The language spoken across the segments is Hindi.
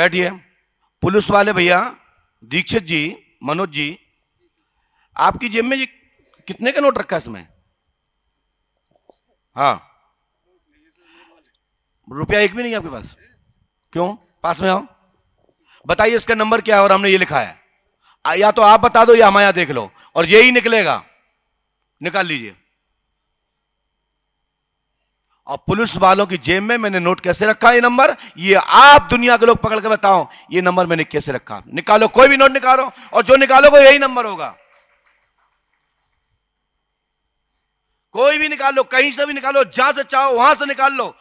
बैठिए पुलिस वाले भैया दीक्षित जी मनोज जी आपकी जेब में ये कितने का नोट रखा है इसमें हाँ रुपया एक भी नहीं है आपके पास क्यों पास में आओ बताइए इसका नंबर क्या है और हमने ये लिखा है या तो आप बता दो या हमारे देख लो और यही निकलेगा निकाल लीजिए और पुलिस वालों की जेब में मैंने नोट कैसे रखा ये नंबर ये आप दुनिया के लोग पकड़ के बताओ ये नंबर मैंने कैसे रखा निकालो कोई भी नोट निकालो और जो निकालोगे यही नंबर होगा कोई भी निकाल लो कहीं से भी निकालो जहां से चाहो वहां से निकाल लो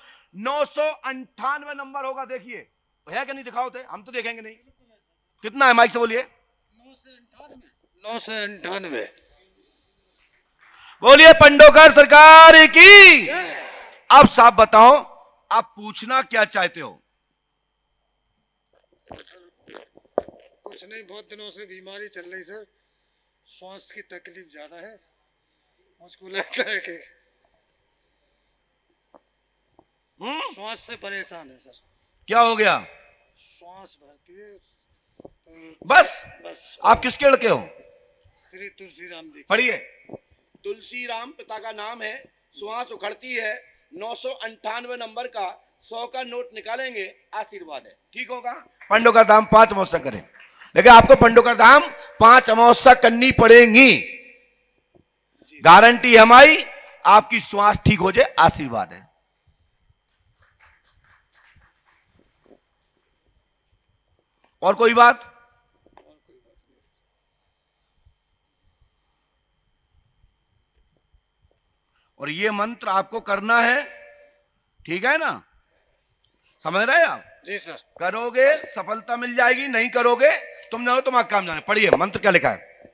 नौ नंबर होगा देखिए है कि नहीं दिखाओते हम तो देखेंगे नहीं कितना है माइक से बोलिए नौ सौ अंठानवे बोलिए पंडोकर सरकार की yeah. अब साहब बताओ आप पूछना क्या चाहते हो कुछ नहीं बहुत दिनों से बीमारी चल रही सर श्वास की तकलीफ ज्यादा है मुझको लगता है कि हम्म? श्वास से परेशान है सर क्या हो गया श्वास भरती है बस बस आप किसके लड़के हो श्री तुलसी राम जी पढ़िए तुलसी राम पिता का नाम है श्वास उखड़ती है नौ सौ अंठानवे नंबर का सौ का नोट निकालेंगे आशीर्वाद है ठीक होगा पंडो का दाम पांच अमावस्या करें लेकिन आपको पंडो का दाम पांच अमावस्या करनी पड़ेगी गारंटी हमारी आपकी श्वास ठीक हो जाए आशीर्वाद है और कोई बात और ये मंत्र आपको करना है ठीक है ना समझ रहे आप जी सर करोगे सफलता मिल जाएगी नहीं करोगे तुम जानो तुम्हारा काम जाने पढ़िए मंत्र क्या लिखा है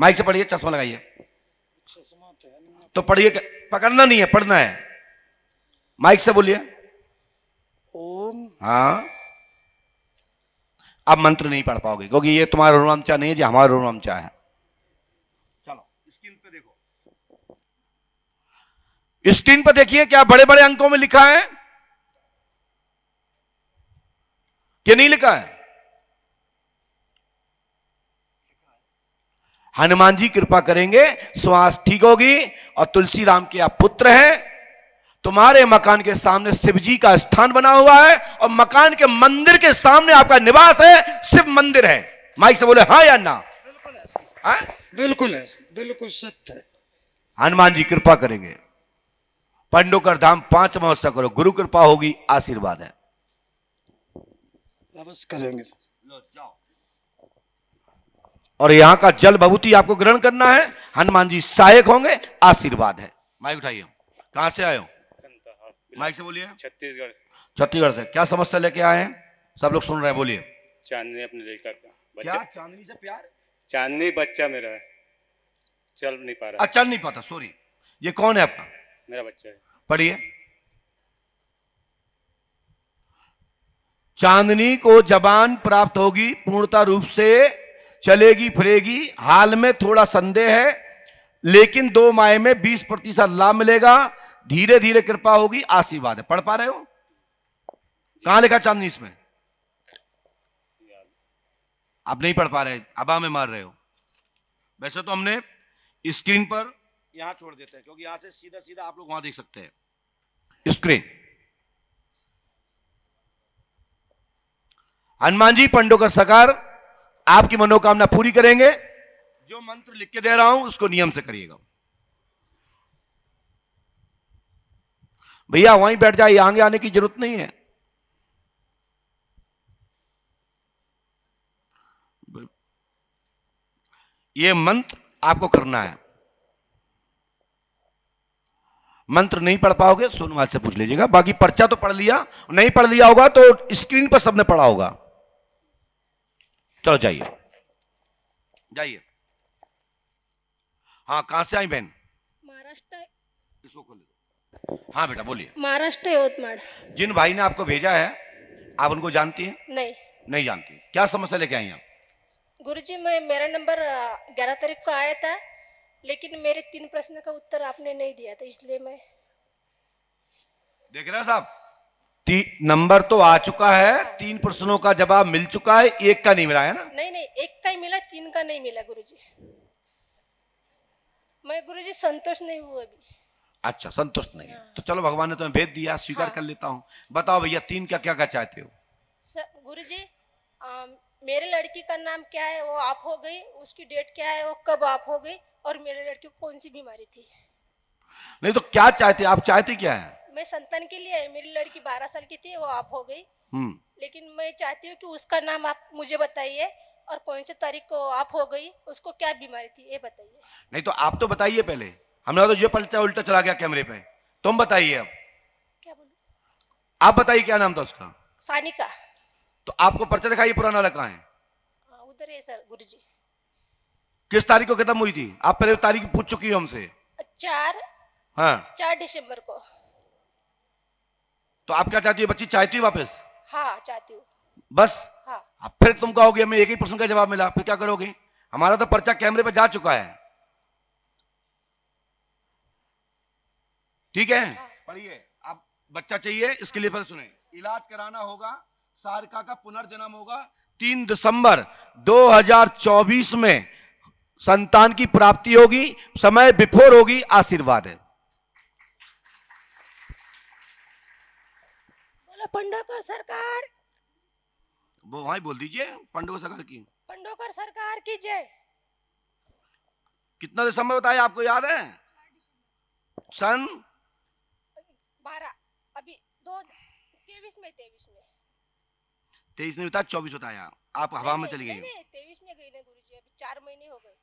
माइक से पढ़िए चश्मा लगाइए तो, तो पढ़िए पकड़ना नहीं है पढ़ना है माइक से बोलिए ओम हाँ आप मंत्र नहीं पढ़ पाओगे क्योंकि ये तुम्हारा रोनवामचा नहीं है जो हमारा रोनवामचा है चलो स्क्रीन पे देखो स्क्रीन पर देखिए क्या बड़े बड़े अंकों में लिखा है कि नहीं लिखा है हनुमान जी कृपा करेंगे श्वास ठीक होगी और तुलसी राम के आप पुत्र हैं तुम्हारे मकान के सामने शिव जी का स्थान बना हुआ है और मकान के मंदिर के सामने आपका निवास है शिव मंदिर है माइक से बोले हाँ या ना बिल्कुल है हाँ? बिल्कुल है बिल्कुल सत्य है हनुमान जी कृपा करेंगे पंडोकर धाम पांच महोत्सव करो गुरु कृपा होगी आशीर्वाद है करेंगे और यहां का जल भभूति आपको ग्रहण करना है हनुमान जी सहायक होंगे आशीर्वाद है माइक उठाइए कहा से आए हो माइक से बोलिए छत्तीसगढ़ छत्तीसगढ़ से क्या समस्या लेके आए हैं सब लोग सुन रहे हैं बोलिए चांदनी अपने क्या चांदनी से प्यार चांदनी बच्चा मेरा है चल नहीं पा रहा अच्छा, चल नहीं पाता सॉरी ये कौन है आपका मेरा बच्चा है पढ़िए चांदनी को जबान प्राप्त होगी पूर्णता रूप से चलेगी फिरेगी हाल में थोड़ा संदेह है लेकिन दो माह में बीस प्रतिशत लाभ मिलेगा धीरे धीरे कृपा होगी आशीर्वाद है पढ़ पा रहे हो कहां लिखा चांदनी इसमें आप नहीं पढ़ पा रहे अब में मार रहे हो वैसे तो हमने स्क्रीन पर यहां छोड़ देते हैं क्योंकि यहां से सीधा सीधा आप लोग वहां देख सकते हैं स्क्रीन हनुमान जी पंडो का सकार आपकी मनोकामना पूरी करेंगे जो मंत्र लिख के दे रहा हूं उसको नियम से करिएगा भैया वहीं बैठ जाए आगे आने की जरूरत नहीं है ये मंत्र आपको करना है मंत्र नहीं पढ़ पाओगे सोनवाल से पूछ लीजिएगा बाकी पर्चा तो पढ़ लिया नहीं पढ़ लिया होगा तो स्क्रीन पर सबने पढ़ा होगा चलो जाइए जाइए हाँ कहां से आई बहन महाराष्ट्र हाँ बेटा बोलिए महाराष्ट्र जिन भाई ने आपको भेजा है आप उनको जानती है नहीं नहीं जानती क्या समस्या लेके आई आप गुरुजी मैं मेरा नंबर ग्यारह तारीख को आया था लेकिन मेरे तीन प्रश्न का उत्तर आपने नहीं दिया था इसलिए मैं देख रहे साहब नंबर तो आ चुका है तीन प्रश्नों का जवाब मिल चुका है एक का नहीं मिला है ना नहीं नहीं एक का ही मिला तीन का नहीं मिला गुरुजी मैं गुरुजी संतुष्ट नहीं हुआ अभी अच्छा संतुष्ट नहीं हाँ। तो चलो भगवान ने तुम्हें भेज दिया स्वीकार हाँ। कर लेता हूँ बताओ भैया तीन का क्या क्या चाहते हो गुरु जी मेरे लड़की का नाम क्या है वो आप हो गई उसकी डेट क्या है वो कब आप हो गई और मेरे लड़की को कौन सी बीमारी थी नहीं तो क्या चाहते आप चाहते क्या है मैं संतान के लिए मेरी लड़की बारह साल की थी वो आप हो गई हम्म। लेकिन मैं चाहती हूँ कि उसका नाम आप मुझे बताइए और कौन से तारीख को आप हो गई उसको क्या बीमारी थी ये बताइए नहीं तो आप तो बताइए पहले हमने तो ये पलटा उल्टा चला गया कैमरे पे तुम बताइए अब क्या बोलू आप बताइए क्या नाम था उसका सानिका तो आपको पर्चा दिखाइए पुराना लगा है हाँ, उधर है सर गुरु किस तारीख को खत्म हुई थी आप पहले तारीख पूछ चुकी हो हमसे चार हाँ चार दिसंबर को तो आप क्या चाहती हो बच्ची चाहती हो वापस हाँ चाहती हूँ बस हाँ। फिर तुम कहोगे हमें एक ही प्रश्न का जवाब मिला फिर क्या करोगे हमारा तो पर्चा कैमरे पर जा चुका है ठीक है हाँ। पढ़िए आप बच्चा चाहिए इसके लिए पहले सुने इलाज कराना होगा सारका का पुनर्जन्म होगा तीन दिसंबर 2024 में संतान की प्राप्ति होगी समय बिफोर होगी आशीर्वाद है बोलो पंडोकर सरकार वो वहां बोल दीजिए पंडोकर सरकार की पंडोकर सरकार की जय कितना दिसंबर बताया आपको याद है सन बारह अभी दो तेईस में तेईस में तेईस में बताया चौबीस बताया आप हवा में चली गई तेईस में गई ना गुरु जी अभी चार महीने हो गए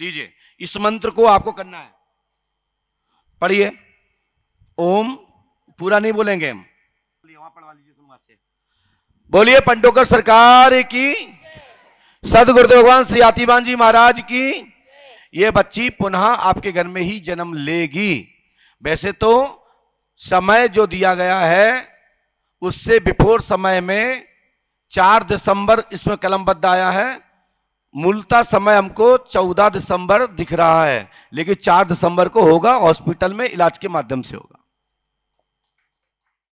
लीजिए इस मंत्र को आपको करना है पढ़िए ओम पूरा नहीं बोलेंगे हम वहां पढ़वा लीजिए बोलिए पंडोकर सरकार की सदगुरु भगवान श्री आतिबान जी महाराज की ये बच्ची पुनः आपके घर में ही जन्म लेगी वैसे तो समय जो दिया गया है उससे बिफोर समय में चार दिसंबर इसमें कलमबद्ध आया है मूलता समय हमको 14 दिसंबर दिख रहा है लेकिन 4 दिसंबर को होगा हॉस्पिटल में इलाज के माध्यम से होगा